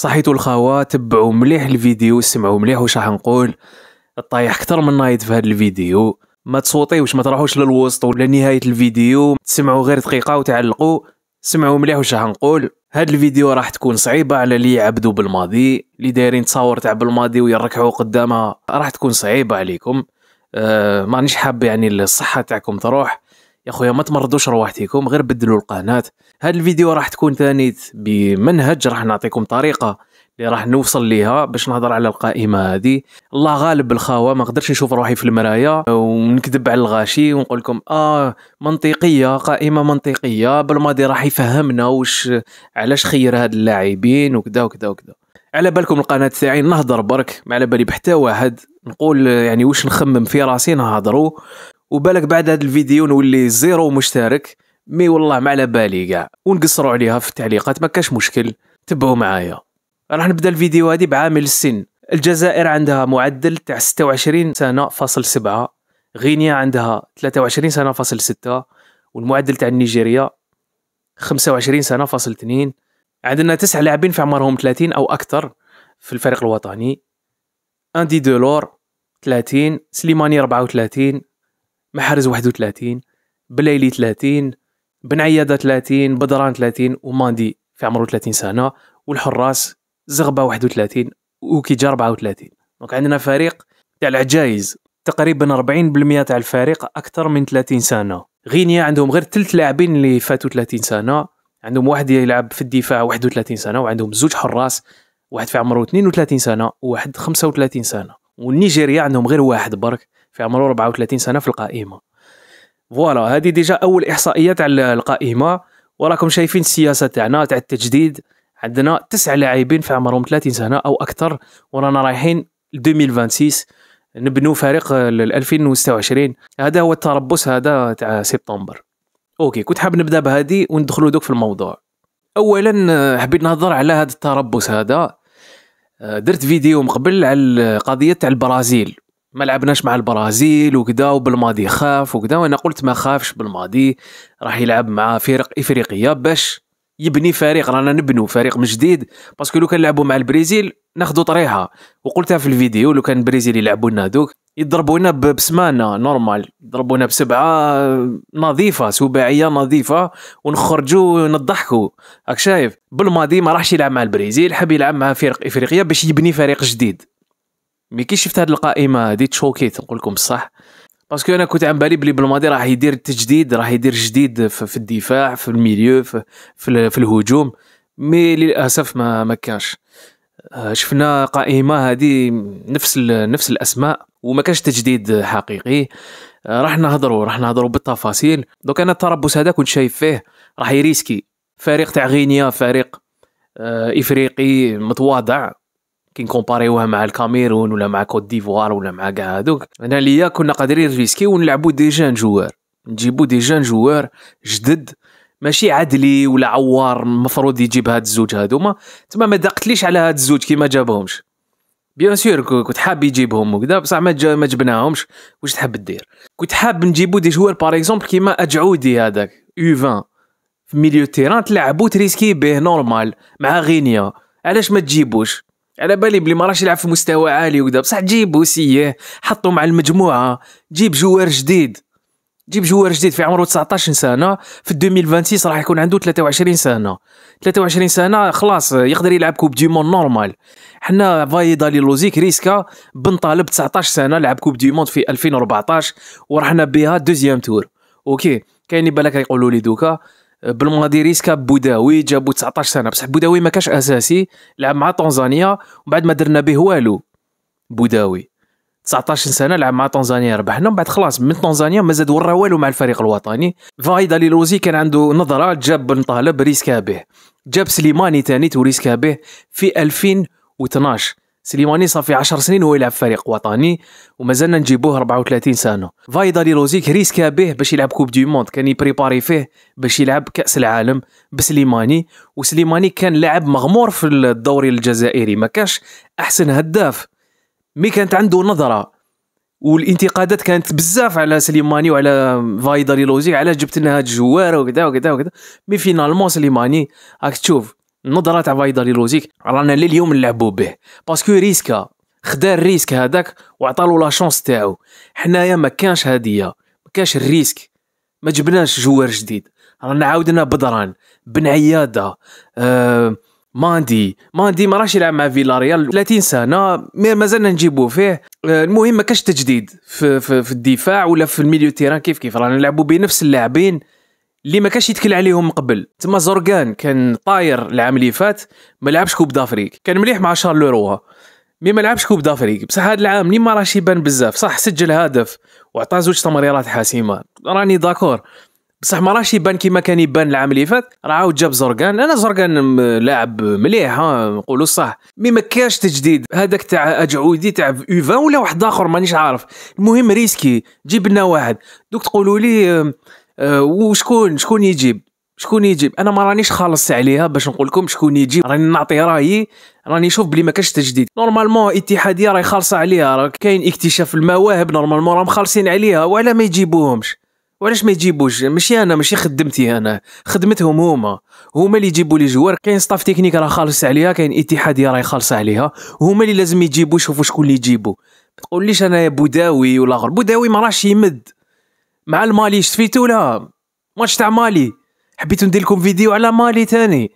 صحيتو الخوات تبعوا مليح الفيديو سمعوا مليح واش راح نقول طايح اكثر من نايض في هذا الفيديو ما تصوتيوش ما تروحوش للوسط ولا نهايه الفيديو تسمعوا غير دقيقه وتعلقوا سمعوا مليح واش راح نقول هاد الفيديو راح تكون صعيبه على اللي يعبدوا بالماضي اللي دايرين تصاور تاع بالماضي ويركعوا قدامها راح تكون صعيبه عليكم أه مانيش حاب يعني الصحه تاعكم تروح يا خويا ما تمرضوش رواحتكم غير بدلوا القناه هاد الفيديو راح تكون ثاني بمنهج راح نعطيكم طريقه اللي راح نوصل ليها باش نهضر على القائمه هذه الله غالب الخاوه ما قدرش نشوف روحي في المرايا ونكذب على الغاشي ونقول لكم اه منطقيه قائمه منطقيه بالماضي راح يفهمنا واش علاش خير هاد اللاعبين وكذا وكذا وكذا على بالكم القناه تاعي نهضر برك ما على بالي بحتى واحد نقول يعني واش نخمم في راسي نهضرو وبالك بعد هذا الفيديو نولي زيرو مشترك مي والله ما على بالي كاع ونقصروا عليها في التعليقات ما كاش مشكل تبعوا معايا راح نبدا الفيديو هادي بعامل السن الجزائر عندها معدل تاع 26 سنه فاصل 7 غينيا عندها 23 سنه فاصل 6 والمعدل تاع نيجيريا 25 سنه فاصل 2 عندنا تسع لاعبين في عمرهم 30 او اكثر في الفريق الوطني اندي دولور 30 سليماني 34 محرز 31 بلايلي 30 بن عياده 30 بدران 30 وماندي في عمره 30 سنه والحراس زغبه 31 وكيجا 34 دونك عندنا فريق تاع العجايز تقريبا 40% تاع الفريق اكثر من 30 سنه غينيا عندهم غير ثلاث لاعبين اللي فاتوا 30 سنه عندهم واحد يلعب في الدفاع 31 سنه وعندهم زوج حراس واحد في عمره 32 سنه وواحد 35 سنه والنيجيريا عندهم غير واحد برك في عمره 34 سنه في القائمه فوالا هذه ديجا اول احصائيه تاع القائمه وراكم شايفين السياسه تاعنا تاع التجديد عندنا تسع لاعبين في عمرهم 30 سنه او اكثر ورانا رايحين 2026 نبنوا فريق ل 2026 هذا هو التربص هذا تاع سبتمبر اوكي كنت حاب نبدا بهذه وندخلوا دوك في الموضوع اولا حبيت نهضر على هذا التربص هذا آه، درت فيديو مقبل قبل على القضيه تاع البرازيل ما لعبناش مع البرازيل وكذا وبالماضي خاف وكذا وانا قلت ما خافش بالماضي راح يلعب مع فرق افريقيه باش يبني فريق رانا نبنو فريق من جديد باسكو لو كان لعبوا مع البرازيل ناخذوا طريحه وقلتها في الفيديو لو كان البرازيل يلعبوا لنا دوك يضربونا بسمانه نورمال يضربونا بسبعه نظيفه سباعيه نظيفه ونخرجوا ونضحكوا راك شايف بالماضي ما راحش يلعب مع البرازيل حب يلعب مع فرق افريقيه باش يبني فريق جديد مي كي شفت هاد القائمه هادي تشوكيت نقول لكم بصح باسكو انا كنت عم بالي بلي بالماضي راه يدير التجديد راه يدير جديد في الدفاع في الميليو في, في, في الهجوم مي للاسف ما ما كانش آه، شفنا قائمه هذه نفس نفس الاسماء وما كانش تجديد حقيقي آه، راح نهضروا راح نهضروا بالتفاصيل دوك انا التربص هذا كنت شايف فيه راح يريسكي فريق تاع غينيا فريق آه، افريقي متواضع كي نكومباريوها مع الكاميرون ولا مع كوت ديفوار ولا مع كاع هادوك انا ليا كنا قادرين نريسكيو ونلعبوا ديجا جوار نجيبوا ديجا جوار جدد ماشي عدلي ولا عوار المفروض يجيب هاد الزوج هادوما تما ما دقتليش على هاد الزوج كي ما جابهمش بيان سور كنت حاب يجيبهم وكذا بصح ما ما جبناهمش واش تحب دير كنت حاب نجيبو دي جوار باغ اكزومبل كيما اجعودي هذاك يو 20 في ميليو تيران تلعبو تريسكي به نورمال مع غينيا علاش ما تجيبوش على بالي بلي ما راش يلعب في مستوى عالي وكذا بصح جيب وسيه حطو مع المجموعه جيب جوار جديد جيب جوار جديد في عمره 19 سنه في 2026 راح يكون عنده 23 سنه 23 سنه خلاص يقدر يلعب كوب دي مون نورمال حنا فايدالي لوزيك ريسكا بن طالب 19 سنه لعب كوب دي مون في 2014 ورحنا بها دوزيام تور اوكي كاين بالك يقولوا لي دوكا بالماضي ريسكا بوداوي جابو 19 سنه بصح بوداوي ما كانش اساسي لعب مع تنزانيا ومن بعد ما درنا به والو بوداوي 19 سنه لعب مع تنزانيا ربحنا من بعد خلاص من تنزانيا ما زاد ورا والو مع الفريق الوطني فايدا ليلوزي كان عنده نظره جاب بن طالب ريسكا به جاب سليماني تاني توريسكا به في 2012 سليماني صافي 10 سنين هو يلعب فريق وطني ومازلنا نجيبوه 34 سنه فايدا لي روزيك ريسكا به باش يلعب كوب دي موند كان يبريباري فيه باش يلعب كاس العالم بسليماني وسليماني كان لاعب مغمور في الدوري الجزائري ما كاش احسن هداف مي كانت عنده نظره والانتقادات كانت بزاف على سليماني وعلى فايدا لي لوزيك على جبت لنا هاد الجوار وكذا وكذا وكذا مي فينالمون سليماني راك تشوف النظره تاع فايدا لي لوجيك رانا لليوم نلعبوا به باسكو ريسكا خدا الريسك هذاك وعطالو لا شونس تاعو حنايا ما كانش هديه ما كانش الريسك ما جبناش جوار جديد رانا عاودنا بدران بن عياده آه ماندي ماندي ما راش يلعب مع فيلاريال 30 سنه مازلنا نجيبو فيه آه، المهم ما كاش تجديد في, في, في الدفاع ولا في الميليو تيران كيف كيف رانا نلعبوا بنفس اللاعبين اللي ما كانش يتكل عليهم من قبل تما زورغان كان طاير العام اللي فات ما لعبش كوب دافريك كان مليح مع شارلو روا مي ما لعبش كوب دافريك بصح هذا العام اللي ما راهش يبان بزاف صح سجل هدف وعطى زوج تمريرات حاسمه راني داكور بصح ما راهش يبان كيما كان يبان العام اللي فات راه عاود جاب زرقان انا زرقان لاعب مليح ها نقولوا صح مي ما كاش تجديد هذاك تاع اجعودي تاع يوفا ولا واحد اخر مانيش عارف المهم ريسكي جيب لنا واحد دوك تقولوا لي آه، وشكون شكون يجيب شكون يجيب انا ما رانيش خالص عليها باش نقول لكم شكون يجيب راني نعطي رايي راني نشوف بلي ما كاش تجديد نورمالمون اتحاديه راهي خالصه عليها راه كاين اكتشاف المواهب نورمالمون راهم خالصين عليها وعلى ما يجيبوهمش وعلاش ما يجيبوش ماشي انا ماشي خدمتي انا خدمتهم هما هما اللي يجيبوا لي جوار كاين ستاف تكنيك راه خالص عليها كاين اتحاديه راهي خالصه عليها هما اللي لازم يجيبوا شوفوا شكون اللي يجيبوا تقوليش انا بوداوي ولا غير بوداوي ما راهش يمد مع المالي شفتو لا ماتش تاع مالي حبيت ندير لكم فيديو على مالي تاني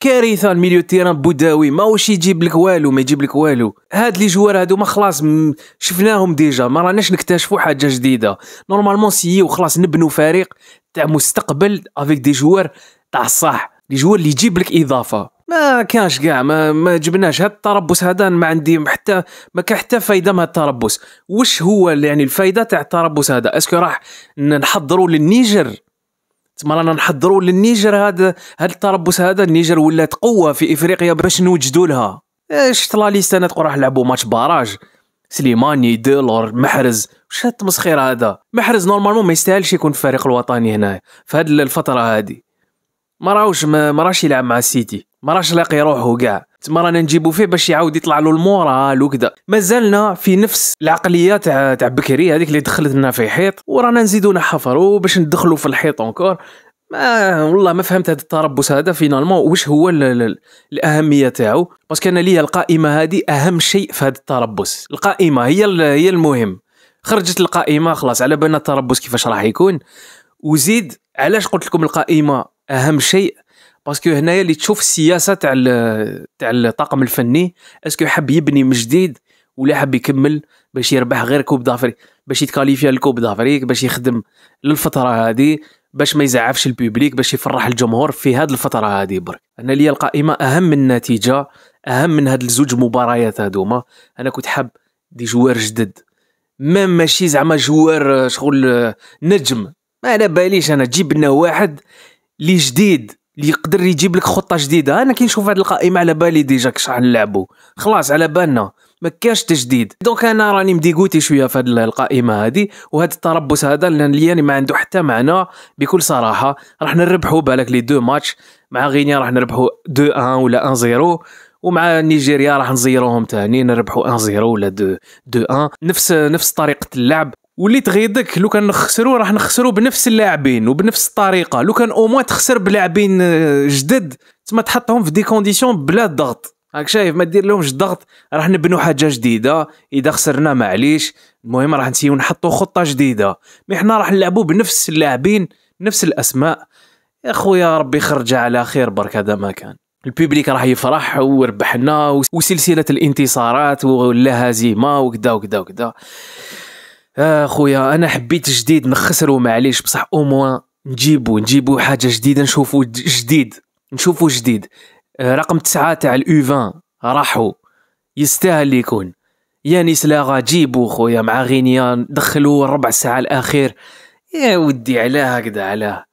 كارثه الميليو تيران بوداوي ماهوش يجيب لك والو ما يجيب لك والو هاد لي جوار هادو ما خلاص م... شفناهم ديجا ما راناش نكتشفوا حاجه جديده نورمالمون سي وخلاص نبنوا فريق تاع مستقبل افيك دي جوار تاع الصح لي جوار اللي يجيب لك اضافه ما كانش قاع ما, ما جبناش هاد التربص هذا ما عندي حتى ما كان حتى فايده من هاد التربص واش هو يعني الفايده تاع التربص هذا اسكو راح نحضروا للنيجر تما رانا نحضروا للنيجر هذا هاد التربص هذا النيجر ولات قوه في افريقيا باش نوجدوا لها اش طلع لي سنه تقول راح نلعبوا ماتش باراج سليماني دولور محرز واش هاد التمسخير هذا محرز نورمالمون ما يستاهلش يكون في الفريق الوطني هنايا في هاد الفتره هذه ما راهوش ما راهش يلعب مع السيتي ما راش لاقي روحه كاع تما رانا نجيبو فيه باش يعاود يطلع له المورال وكذا مازالنا في نفس العقليه تاع تاع بكري هذيك اللي دخلت لنا في حيط ورانا نزيدو نحفر باش ندخلو في الحيط اونكور ما والله ما فهمت هذا التربص هذا فينالمون واش هو الـ الـ الاهميه تاعو باسكو انا ليا القائمه هذه اهم شيء في هذا التربص القائمه هي هي المهم خرجت القائمه خلاص على بالنا التربص كيفاش راح يكون وزيد علاش قلت لكم القائمه اهم شيء باسكو هنايا اللي تشوف السياسه تاع تاع الطاقم الفني اسكو حاب يبني من جديد ولا حاب يكمل باش يربح غير كوب دافريك باش يتكاليفيا الكوب دافريك باش يخدم للفتره هذه باش ما يزعفش البوبليك باش يفرح الجمهور في هذه الفتره هذه برك انا لي القائمه اهم من النتيجه اهم من هاد الزوج مباريات هذوما انا كنت حاب دي جوار جدد ما ماشي زعما جوار آه، شغل آه، نجم ما على باليش انا جيب لنا واحد اللي جديد اللي يقدر يجيب لك خطه جديده انا كي نشوف هذه القائمه على بالي ديجا شحال نلعبوا خلاص على بالنا ما كاش تجديد دونك انا راني مديغوتي شويه في هذه القائمه هذه وهذا التربص هذا اللي ما عنده حتى معنى بكل صراحه راح نربحوا بالك لي دو ماتش مع غينيا راح نربحوا 2 1 ولا 1 0 ومع نيجيريا راح نزيروهم تاني نربحوا 1 0 ولا دو 2 1 نفس نفس طريقه اللعب وليت غيضك لو كان نخسرو راح نخسرو بنفس اللاعبين وبنفس الطريقه لو كان او تخسر بلاعبين آه، جدد تما تحطهم في دي كونديسيون بلا ضغط راك شايف ما دير لهمش ضغط راح نبنو حاجه جديده اذا خسرنا معليش المهم راح نسيو نحطو خطه جديده مي حنا راح نلعبو بنفس اللاعبين نفس الاسماء يا خويا ربي خرج على خير برك هذا ما كان الببليك راح يفرح وربحنا وسلسله الانتصارات ولا هزيمه وكذا وكذا وكذا آه خويا انا حبيت جديد نخسرو معليش بصح او موان نجيبو نجيبو حاجه جديده نشوفو جديد نشوفو جديد آه رقم تسعة تاع الاوفان راحو يستاهل يكون يانيس لاغا جيبو خويا مع غينيان دخلو ربع ساعه الاخير يا ودي علاه هكذا علاه